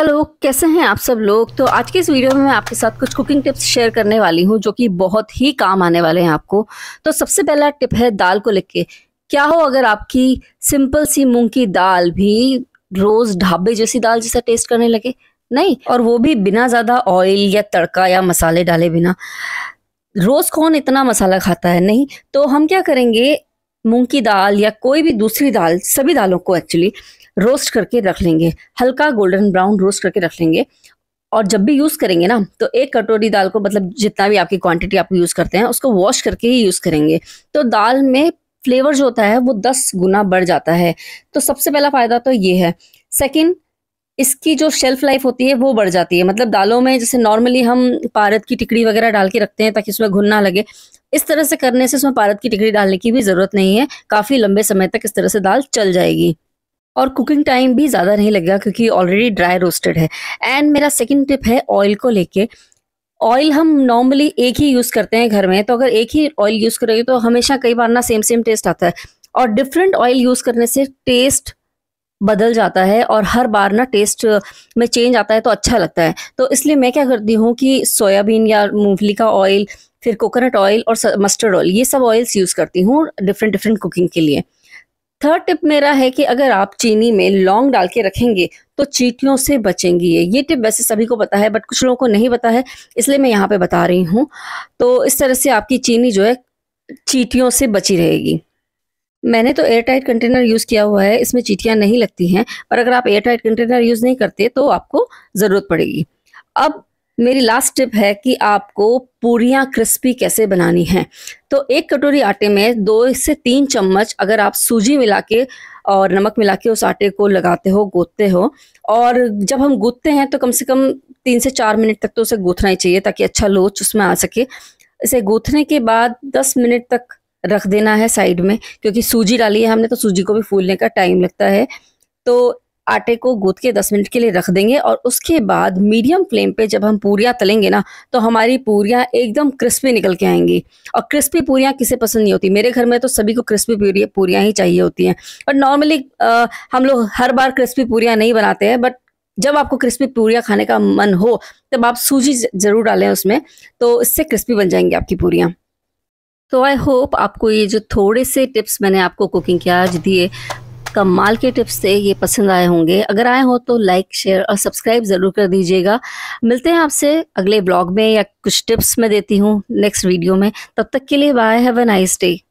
hello कैसे हैं आप सब लोग तो आज के इस वीडियो में मैं आपके साथ कुछ कुकिंग टिप्स शेयर करने वाली हूं जो कि बहुत ही काम आने वाले हैं आपको तो सबसे पहला टिप है दाल को लेके क्या हो अगर आपकी सिंपल सी मूंग की दाल भी रोज ढाबे जैसी दाल जैसा टेस्ट करने लगे नहीं और वो भी बिना ज़्यादा ऑयल या तड़का या मसाले डाले बिना रोज़ कौन इतना मसाला खाता है नहीं तो हम क्या करेंगे मूंग की दाल या कोई भी दूसरी दाल सभी दालों को एक्चुअली रोस्ट करके रख लेंगे हल्का गोल्डन ब्राउन रोस्ट करके रख लेंगे और जब भी यूज़ करेंगे ना तो एक कटोरी दाल को मतलब जितना भी आपकी क्वांटिटी आप यूज़ करते हैं उसको वॉश करके ही यूज़ करेंगे तो दाल में फ्लेवर जो होता है वो दस गुना बढ़ जाता है तो सबसे पहला फ़ायदा तो ये है सेकेंड इसकी जो शेल्फ लाइफ होती है वो बढ़ जाती है मतलब दालों में जैसे नॉर्मली हम पारत की टिकड़ी वगैरह डाल के रखते हैं ताकि उसमें घुन ना लगे इस तरह से करने से उसमें पारत की टिकड़ी डालने की भी ज़रूरत नहीं है काफ़ी लंबे समय तक इस तरह से दाल चल जाएगी और कुकिंग टाइम भी ज़्यादा नहीं लगेगा क्योंकि ऑलरेडी ड्राई रोस्टेड है एंड मेरा सेकंड टिप है ऑयल को लेके ऑयल हम नॉर्मली एक ही यूज़ करते हैं घर में तो अगर एक ही ऑयल यूज़ करेंगे तो हमेशा कई बार ना सेम सेम टेस्ट आता है और डिफरेंट ऑयल यूज़ करने से टेस्ट बदल जाता है और हर बार ना टेस्ट में चेंज आता है तो अच्छा लगता है तो इसलिए मैं क्या करती हूँ कि सोयाबीन या मूंगफली का ऑयल फिर कोकोनट ऑयल और मस्टर्ड ऑयल ये सब ऑयल्स यूज़ करती हूँ डिफरेंट डिफरेंट कुकिंग के लिए थर्ड टिप मेरा है कि अगर आप चीनी में लौंग डाल के रखेंगे तो चीटियों से बचेंगी ये ये टिप वैसे सभी को पता है बट कुछ लोगों को नहीं पता है इसलिए मैं यहाँ पे बता रही हूँ तो इस तरह से आपकी चीनी जो है चीटियों से बची रहेगी मैंने तो एयर टाइट कंटेनर यूज़ किया हुआ है इसमें चीटियाँ नहीं लगती हैं पर अगर आप एयर टाइट कंटेनर यूज़ नहीं करते तो आपको ज़रूरत पड़ेगी अब मेरी लास्ट टिप है कि आपको पूरियाँ क्रिस्पी कैसे बनानी हैं तो एक कटोरी आटे में दो से तीन चम्मच अगर आप सूजी मिला के और नमक मिला के उस आटे को लगाते हो गूंथते हो और जब हम गूंथते हैं तो कम से कम तीन से चार मिनट तक तो उसे गूंथना ही चाहिए ताकि अच्छा लोच उसमें आ सके इसे गूंथने के बाद दस मिनट तक रख देना है साइड में क्योंकि सूजी डाली है हमने तो सूजी को भी फूलने का टाइम लगता है तो आटे को गूद के 10 मिनट के लिए रख देंगे और उसके बाद मीडियम फ्लेम पे जब हम पूरियाँ तलेंगे ना तो हमारी पूरियाँ एकदम क्रिस्पी निकल के आएंगी और क्रिस्पी पूरियाँ किसे पसंद नहीं होती मेरे घर में तो सभी को क्रिस्पी पूरियाँ ही चाहिए होती हैं और नॉर्मली हम लोग हर बार क्रिस्पी पूरियाँ नहीं बनाते हैं बट जब आपको क्रिस्पी पूरियाँ खाने का मन हो तब आप सूजी ज़रूर डालें उसमें तो इससे क्रिस्पी बन जाएंगी आपकी पूरियाँ तो आई होप आपको ये जो थोड़े से टिप्स मैंने आपको कुकिंग के आज दिए कमाल के टिप्स से ये पसंद आए होंगे अगर आए हो तो लाइक शेयर और सब्सक्राइब ज़रूर कर दीजिएगा मिलते हैं आपसे अगले ब्लॉग में या कुछ टिप्स मैं देती हूँ नेक्स्ट वीडियो में तब तक के लिए bye have a nice day